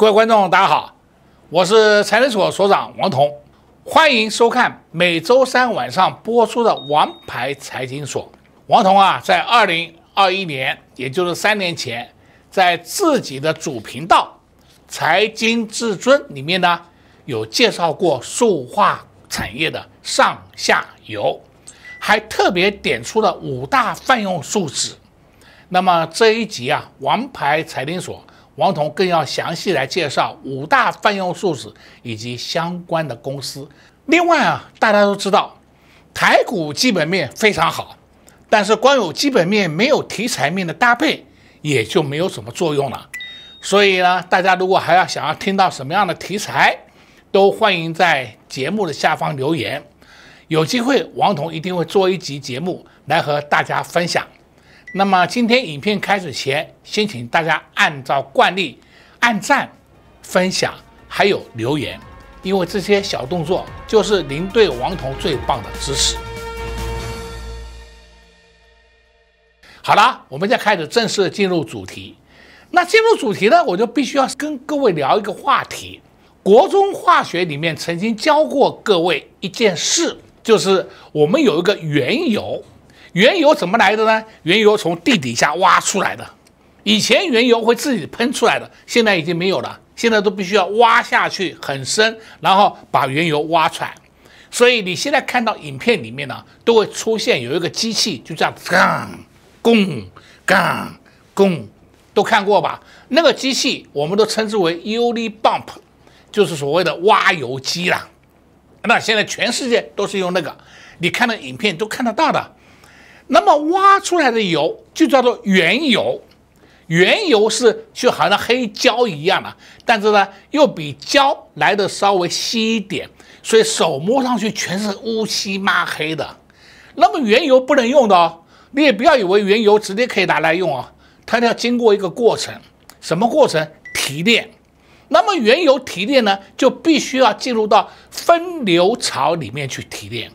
各位观众，大家好，我是财经所所长王彤，欢迎收看每周三晚上播出的《王牌财经所》。王彤啊，在二零二一年，也就是三年前，在自己的主频道《财经至尊》里面呢，有介绍过塑化产业的上下游，还特别点出了五大泛用树脂。那么这一集啊，《王牌财经所》。王彤更要详细来介绍五大泛用数字以及相关的公司。另外啊，大家都知道，台股基本面非常好，但是光有基本面没有题材面的搭配，也就没有什么作用了。所以呢，大家如果还要想要听到什么样的题材，都欢迎在节目的下方留言，有机会王彤一定会做一集节目来和大家分享。那么今天影片开始前，先请大家按照惯例按赞、分享，还有留言，因为这些小动作就是您对王彤最棒的支持。好了，我们再开始正式进入主题。那进入主题呢，我就必须要跟各位聊一个话题。国中化学里面曾经教过各位一件事，就是我们有一个缘由。原油怎么来的呢？原油从地底下挖出来的。以前原油会自己喷出来的，现在已经没有了。现在都必须要挖下去很深，然后把原油挖出来。所以你现在看到影片里面呢，都会出现有一个机器，就这样杠、拱、杠、拱，都看过吧？那个机器我们都称之为 Uli Bump，就是所谓的挖油机啦。那现在全世界都是用那个，你看到影片都看得到的。那么挖出来的油就叫做原油，原油是就好像黑胶一样的，但是呢又比胶来的稍微稀一点，所以手摸上去全是乌漆抹黑的。那么原油不能用的哦，你也不要以为原油直接可以拿来用哦，它要经过一个过程，什么过程？提炼。那么原油提炼呢，就必须要进入到分流槽里面去提炼。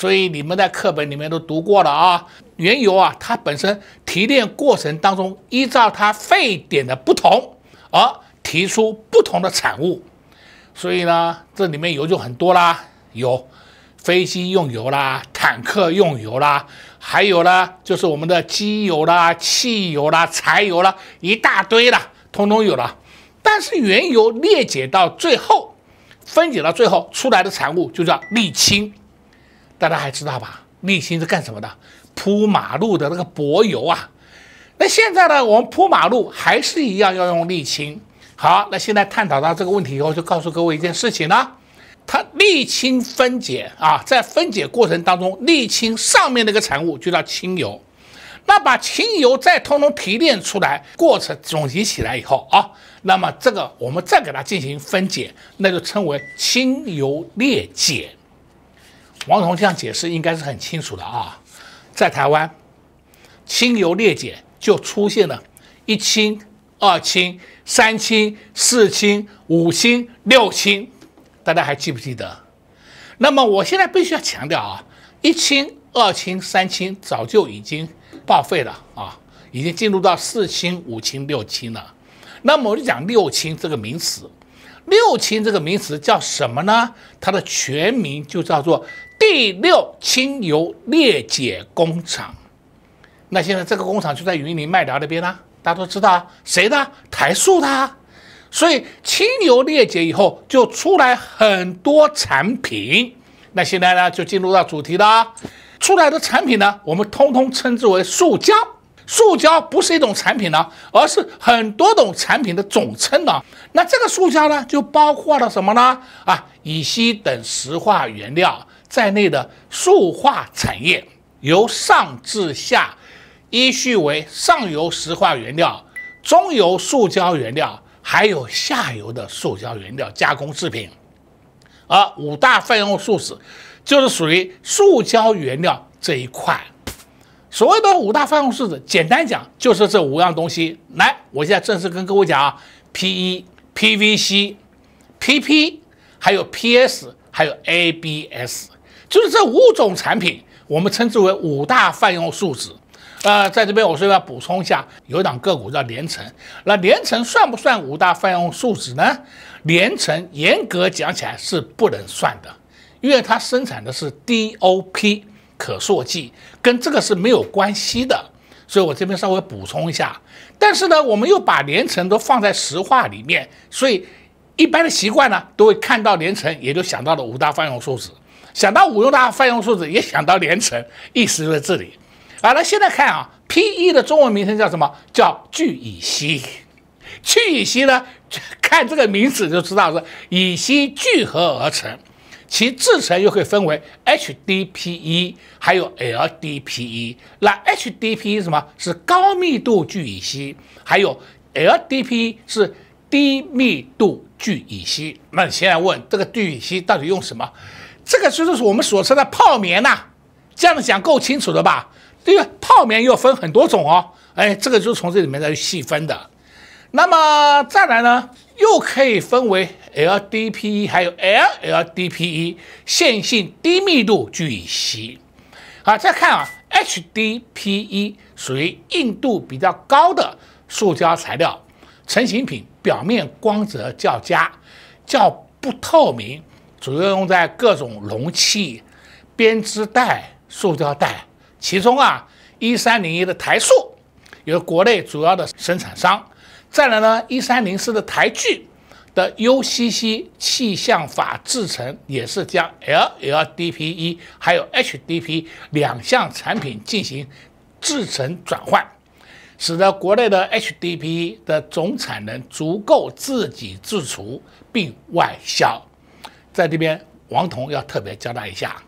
所以你们在课本里面都读过了啊，原油啊，它本身提炼过程当中，依照它沸点的不同而提出不同的产物。所以呢，这里面油就很多啦，有飞机用油啦，坦克用油啦，还有呢就是我们的机油啦、汽油啦、柴油啦，一大堆啦，通通有了。但是原油裂解到最后，分解到最后出来的产物就叫沥青。大家还知道吧？沥青是干什么的？铺马路的那个柏油啊。那现在呢，我们铺马路还是一样要用沥青。好，那现在探讨到这个问题以后，就告诉各位一件事情呢，它沥青分解啊，在分解过程当中，沥青上面那个产物就叫清油。那把清油再通通提炼出来，过程总结起来以后啊，那么这个我们再给它进行分解，那就称为清油裂解。王彤这样解释应该是很清楚的啊，在台湾，清油裂解就出现了一清、二清、三清、四清、五清、六清，大家还记不记得？那么我现在必须要强调啊，一清、二清、三清早就已经报废了啊，已经进入到四清、五清、六清了。那么我就讲六清这个名词，六清这个名词叫什么呢？它的全名就叫做。第六，清油裂解工厂，那现在这个工厂就在云林麦寮那边呢，大家都知道啊，谁的？台塑的。所以清油裂解以后就出来很多产品，那现在呢就进入到主题了，出来的产品呢我们通通称之为塑胶。塑胶不是一种产品呢，而是很多种产品的总称呢。那这个塑胶呢就包括了什么呢？啊，乙烯等石化原料。在内的塑化产业，由上至下依序为上游石化原料、中游塑胶原料，还有下游的塑胶原料加工制品。而五大泛用树脂就是属于塑胶原料这一块。所谓的五大泛用树脂，简单讲就是这五样东西。来，我现在正式跟各位讲啊，P E、P V C、P P，还有 P S，还有 A B S。就是这五种产品，我们称之为五大泛用树脂。呃，在这边我说要补充一下，有一档个股叫连城，那连城算不算五大泛用树脂呢？连城严格讲起来是不能算的，因为它生产的是 DOP 可塑剂，跟这个是没有关系的。所以我这边稍微补充一下。但是呢，我们又把连城都放在石化里面，所以一般的习惯呢，都会看到连城，也就想到了五大泛用树脂。想到五用大，翻用数字也想到连成，意思就在这里。啊，那现在看啊，P E 的中文名称叫什么？叫聚乙烯。聚乙烯呢，看这个名字就知道是乙烯聚合而成。其制成又可以分为 H D P E 还有 L D P E。那 H D P E 什么是高密度聚乙烯，还有 L D P E 是低密度聚乙烯。那你现在问这个聚乙烯到底用什么？这个就是我们所说的泡棉呐，这样讲够清楚的吧？这个泡棉又分很多种哦，哎，这个就是从这里面来细分的。那么再来呢，又可以分为 LDPE 还有 LLDPE，线性低密度聚乙烯。好，再看啊，HDPE 属于硬度比较高的塑胶材料，成型品表面光泽较佳，较不透明。主要用在各种容器、编织袋、塑料袋，其中啊，一三零一的台塑由国内主要的生产商。再来呢，一三零四的台聚的 UCC 气象法制程也是将 LLDPE 还有 h d p 两项产品进行制成转换，使得国内的 HDPE 的总产能足够自己自足并外销。在这边，王彤要特别交代一下，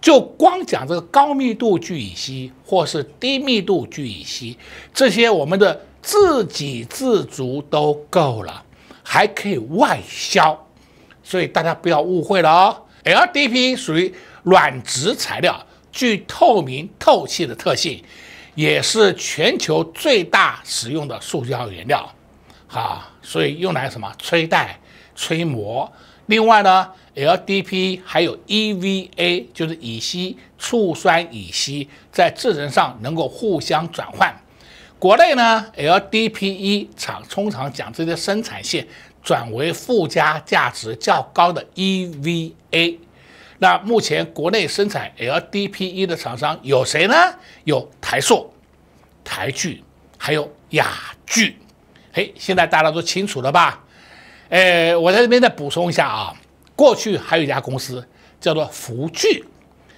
就光讲这个高密度聚乙烯或是低密度聚乙烯，这些我们的自给自足都够了，还可以外销，所以大家不要误会了哦。LDP 属于软质材料，具透明透气的特性，也是全球最大使用的塑胶原料，哈，所以用来什么吹带、吹膜。另外呢 l d p 还有 EVA，就是乙烯醋酸乙烯，在制成上能够互相转换。国内呢，LDPE 厂通常将这些生产线转为附加价值较高的 EVA。那目前国内生产 LDPE 的厂商有谁呢？有台塑、台聚，还有雅聚。嘿，现在大家都清楚了吧？呃，我在这边再补充一下啊，过去还有一家公司叫做福聚，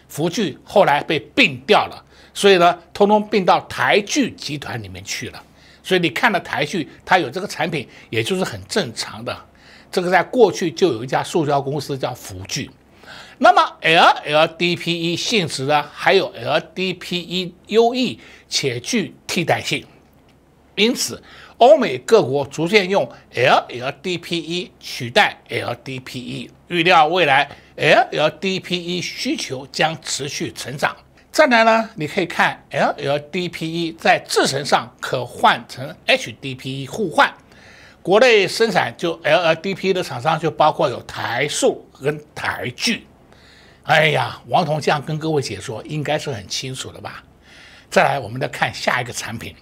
福聚后来被并掉了，所以呢，通通并到台聚集团里面去了。所以你看到台聚它有这个产品，也就是很正常的。这个在过去就有一家塑胶公司叫福聚。那么 LLDPE 性质呢，还有 LDPE 优异且具替代性，因此。欧美各国逐渐用 LLDPE 取代 LDPE，预料未来 LLDPE 需求将持续成长。再来呢，你可以看 LLDPE 在制成上可换成 HDPE 互换。国内生产就 LLDPE 的厂商就包括有台塑跟台聚。哎呀，王彤这样跟各位解说应该是很清楚的吧？再来，我们再看下一个产品。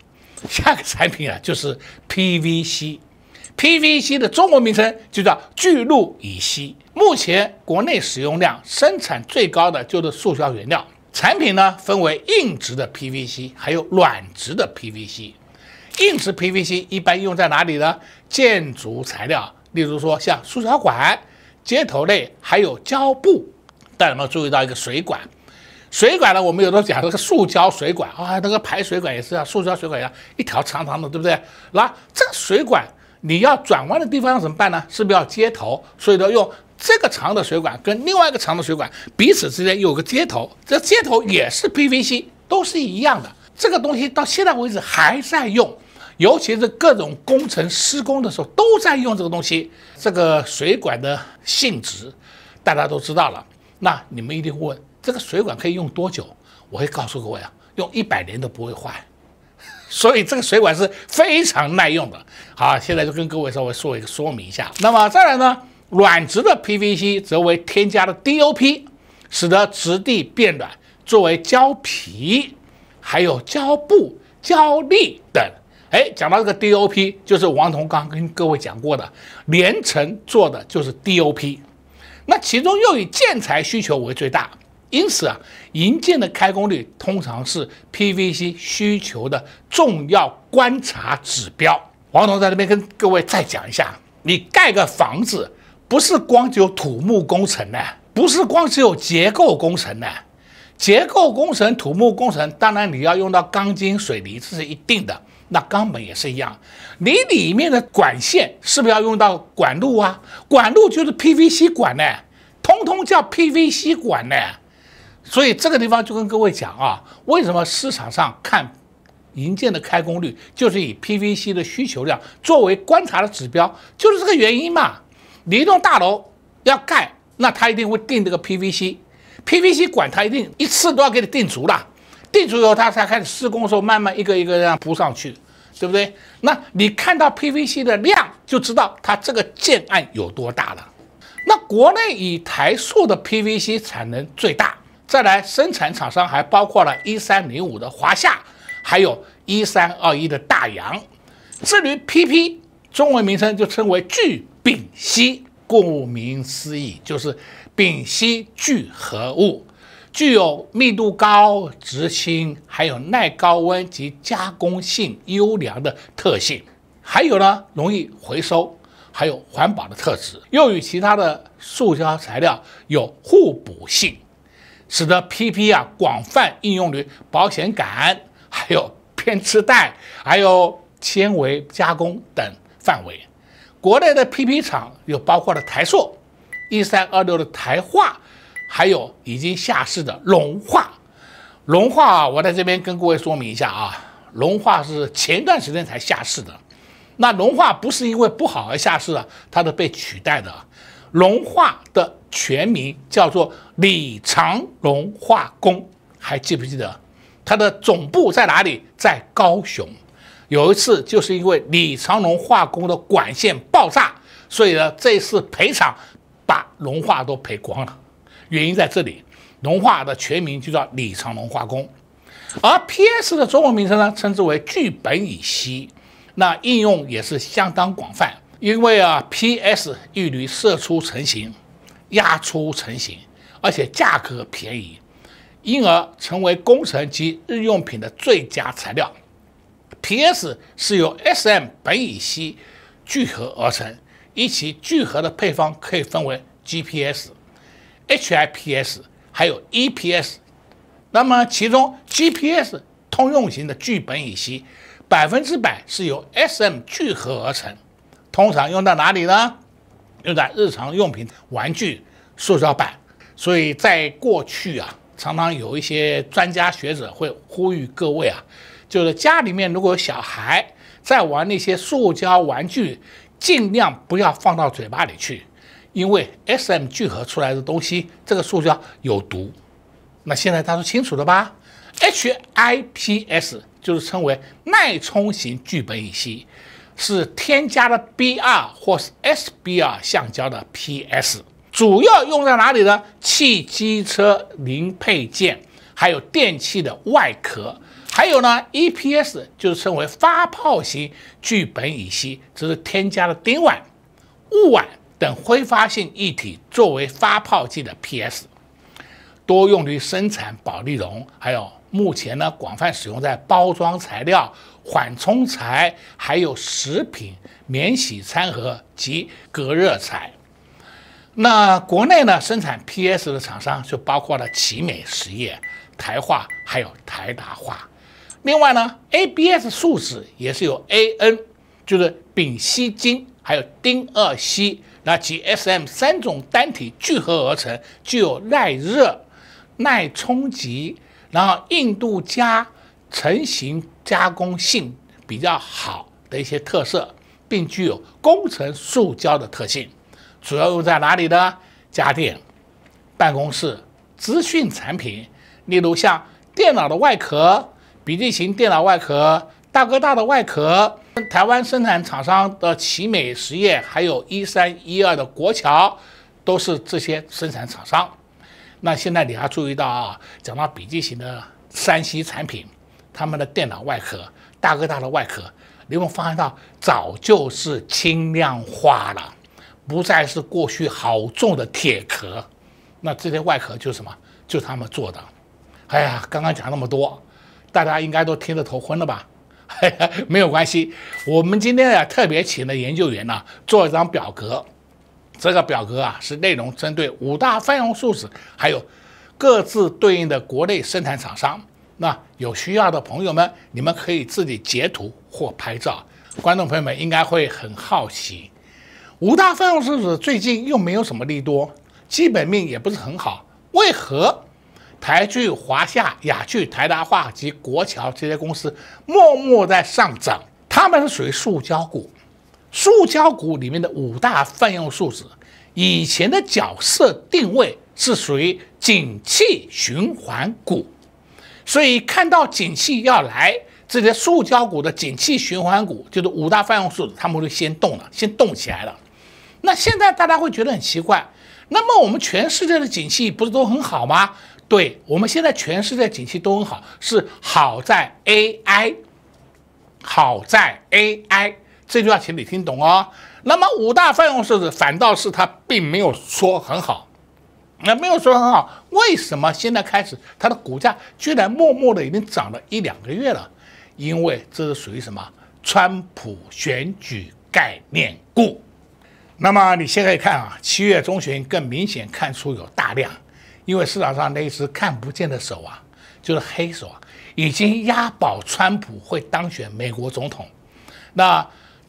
下个产品啊，就是 PVC，PVC 的中文名称就叫聚氯乙烯。目前国内使用量、生产最高的就是塑胶原料。产品呢分为硬质的 PVC，还有软质的 PVC。硬质 PVC 一般用在哪里呢？建筑材料，例如说像塑胶管、接头类，还有胶布。大家有没有注意到一个水管。水管呢？我们有的讲那个塑胶水管啊，那个排水管也是啊，塑胶水管一样，一条长长的，对不对？那这个水管你要转弯的地方要怎么办呢？是不是要接头？所以说用这个长的水管跟另外一个长的水管彼此之间有个接头，这接头也是 PVC，都是一样的。这个东西到现在为止还在用，尤其是各种工程施工的时候都在用这个东西。这个水管的性质大家都知道了，那你们一定会问。这个水管可以用多久？我会告诉各位啊，用一百年都不会坏，所以这个水管是非常耐用的。好，现在就跟各位稍微说一个说明一下。那么再来呢，软质的 PVC 则为添加了 DOP，使得质地变软，作为胶皮、还有胶布、胶粒等。哎，讲到这个 DOP，就是王彤刚跟各位讲过的，连城做的就是 DOP，那其中又以建材需求为最大。因此啊，银建的开工率通常是 PVC 需求的重要观察指标。王总在这边跟各位再讲一下，你盖个房子，不是光只有土木工程的，不是光只有结构工程的。结构工程、土木工程，当然你要用到钢筋、水泥，这是一定的。那钢本也是一样，你里面的管线是不是要用到管路啊？管路就是 PVC 管呢，通通叫 PVC 管呢。所以这个地方就跟各位讲啊，为什么市场上看，银建的开工率就是以 PVC 的需求量作为观察的指标，就是这个原因嘛。你一栋大楼要盖，那他一定会定这个 PVC，PVC 管他一定一次都要给你定足了，定足以后他才开始施工的时候慢慢一个一个这样铺上去，对不对？那你看到 PVC 的量就知道它这个建案有多大了。那国内以台塑的 PVC 产能最大。再来，生产厂商还包括了1305的华夏，还有1321的大洋。至于 PP，中文名称就称为聚丙烯，顾名思义就是丙烯聚合物，具有密度高、质轻、还有耐高温及加工性优良的特性。还有呢，容易回收，还有环保的特质，又与其他的塑胶材料有互补性。使得 PP 啊广泛应用于保险杆、还有编织袋、还有纤维加工等范围。国内的 PP 厂有包括了台塑、一三二六的台化，还有已经下市的龙化。龙化，啊，我在这边跟各位说明一下啊，龙化是前段时间才下市的。那龙化不是因为不好而下市啊，它是被取代的。龙化的全名叫做李长龙化工，还记不记得？它的总部在哪里？在高雄。有一次就是因为李长龙化工的管线爆炸，所以呢这次赔偿把龙化都赔光了。原因在这里，龙化的全名就叫李长龙化工，而 P.S 的中文名称呢称之为聚苯乙烯，那应用也是相当广泛。因为啊，PS 易于射出成型、压出成型，而且价格便宜，因而成为工程及日用品的最佳材料。PS 是由 SM 苯乙烯聚合而成，依其聚合的配方可以分为 GPS、HIPS 还有 EPS。那么其中 GPS 通用型的聚苯乙烯，百分之百是由 SM 聚合而成。通常用在哪里呢？用在日常用品、玩具、塑胶板。所以在过去啊，常常有一些专家学者会呼吁各位啊，就是家里面如果有小孩在玩那些塑胶玩具，尽量不要放到嘴巴里去，因为 SM 聚合出来的东西，这个塑胶有毒。那现在家都清楚了吧？HIPS 就是称为脉冲型聚苯乙烯。是添加了 BR 或是 SBR 橡胶的 PS，主要用在哪里呢？汽机车零配件，还有电器的外壳。还有呢，EPS 就是称为发泡型聚苯乙烯，这是添加了丁烷、戊烷等挥发性液体作为发泡剂的 PS，多用于生产保丽龙，还有。目前呢，广泛使用在包装材料、缓冲材，还有食品免洗餐盒及隔热材。那国内呢，生产 PS 的厂商就包括了奇美实业、台化，还有台达化。另外呢，ABS 树脂也是由 AN，就是丙烯腈，还有丁二烯，那及 SM 三种单体聚合而成，具有耐热、耐冲击。然后，印度加成型加工性比较好的一些特色，并具有工程塑胶的特性，主要用在哪里呢？家电、办公室、资讯产品，例如像电脑的外壳、笔记型电脑外壳、大哥大的外壳，台湾生产厂商的奇美实业，还有一三一二的国桥，都是这些生产厂商。那现在你要注意到啊，讲到笔记型的三 C 产品，他们的电脑外壳、大哥大的外壳，你有没有发现到早就是轻量化了，不再是过去好重的铁壳。那这些外壳就是什么？就他们做的。哎呀，刚刚讲那么多，大家应该都听得头昏了吧？没有关系，我们今天啊特别请了研究员呢，做一张表格。这个表格啊，是内容针对五大泛红数字，还有各自对应的国内生产厂商。那有需要的朋友们，你们可以自己截图或拍照。观众朋友们应该会很好奇，五大分红数字最近又没有什么利多，基本面也不是很好，为何台剧、华夏、雅剧、台达化及国桥这些公司默默在上涨？他们是属于塑胶股。塑胶股里面的五大泛用数数，以前的角色定位是属于景气循环股，所以看到景气要来，这些塑胶股的景气循环股就是五大泛用数数，他们会先动了，先动起来了。那现在大家会觉得很奇怪，那么我们全世界的景气不是都很好吗？对我们现在全世界景气都很好，是好在 AI，好在 AI。这句话，请你听懂哦。那么五大泛用市值反倒是它并没有说很好，那没有说很好，为什么现在开始它的股价居然默默的已经涨了一两个月了？因为这是属于什么？川普选举概念股。那么你现在看啊，七月中旬更明显看出有大量，因为市场上那只看不见的手啊，就是黑手啊，已经押宝川普会当选美国总统，那。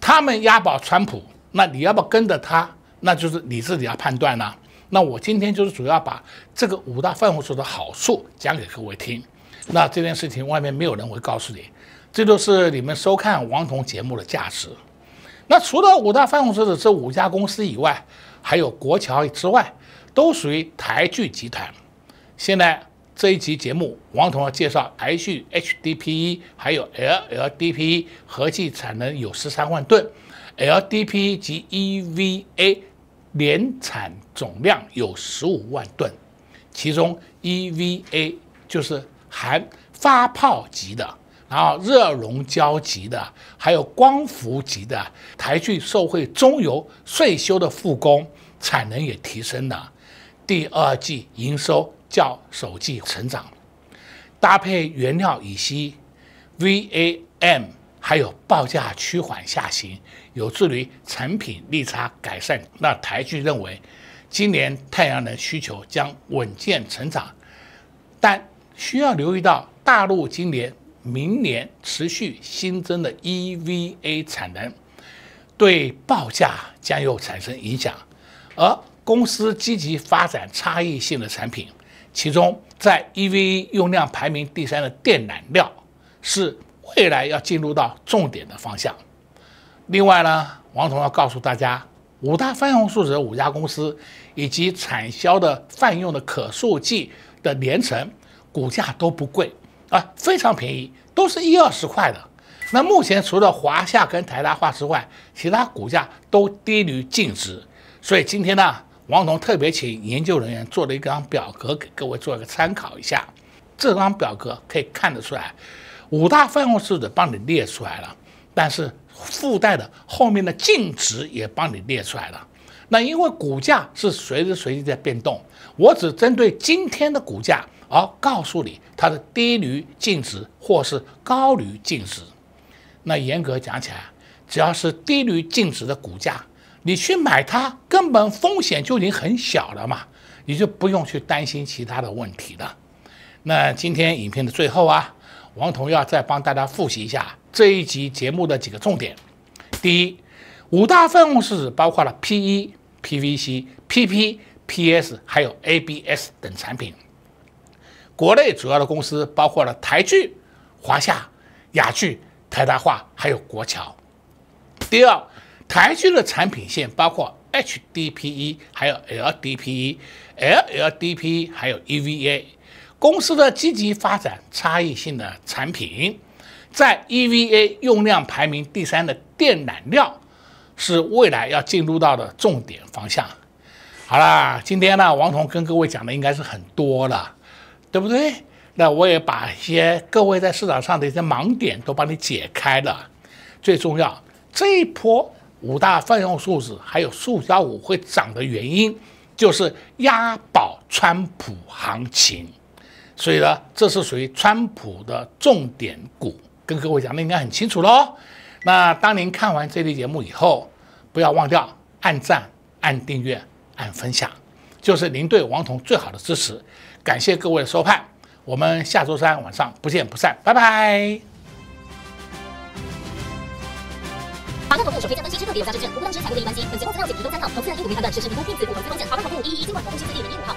他们押宝川普，那你要不跟着他，那就是你自己要判断了。那我今天就是主要把这个五大泛红说的好处讲给各位听。那这件事情外面没有人会告诉你，这就是你们收看王彤节目的价值。那除了五大泛红说的这五家公司以外，还有国桥之外，都属于台剧集团。现在。这一期节目，王彤要介绍，台 HDPE 还有 LLDPE 合计产能有十三万吨，LDPE 及 EVA 年产总量有十五万吨，其中 EVA 就是含发泡级的，然后热熔胶级的，还有光伏级的。台剧受惠中油税收的复工，产能也提升了，第二季营收。叫手机成长，搭配原料乙烯，VAM，还有报价趋缓下行，有助于产品利差改善。那台剧认为，今年太阳能需求将稳健成长，但需要留意到大陆今年、明年持续新增的 EVA 产能，对报价将有产生影响，而公司积极发展差异性的产品。其中，在 E V 用量排名第三的电燃料，是未来要进入到重点的方向。另外呢，王总要告诉大家，五大泛红数值五家公司以及产销的泛用的可塑剂的连成股价都不贵啊，非常便宜，都是一二十块的。那目前除了华夏跟台达化之外，其他股价都低于净值。所以今天呢。王总特别请研究人员做了一张表格给各位做一个参考一下。这张表格可以看得出来，五大分公司的帮你列出来了，但是附带的后面的净值也帮你列出来了。那因为股价是随时随地在变动，我只针对今天的股价而告诉你它的低于净值或是高于净值。那严格讲起来，只要是低于净值的股价。你去买它，根本风险就已经很小了嘛，你就不用去担心其他的问题了。那今天影片的最后啊，王彤要再帮大家复习一下这一集节目的几个重点。第一，五大分公司包括了 P E、P V C、P P、P S，还有 A B S 等产品。国内主要的公司包括了台剧、华夏、雅剧、台达化，还有国桥。第二。台积的产品线包括 HDPE、还有 LDPE、LLDPE、还有 EVA。公司的积极发展差异性的产品，在 EVA 用量排名第三的电缆料，是未来要进入到的重点方向。好啦，今天呢，王彤跟各位讲的应该是很多了，对不对？那我也把一些各位在市场上的一些盲点都帮你解开了。最重要这一波。五大泛用数字还有数胶五会涨的原因，就是押宝川普行情，所以呢，这是属于川普的重点股。跟各位讲的应该很清楚喽。那当您看完这期节目以后，不要忘掉按赞、按订阅、按分享，就是您对王彤最好的支持。感谢各位的收看，我们下周三晚上不见不散，拜拜。该投资首费将分析师个别有价证券。我公司采购的分析。本节目资料仅提供参考，投资人应独立判断，审慎评估，并自不投资风险。华我投顾一一一，尽管投顾新四 D 零一五号。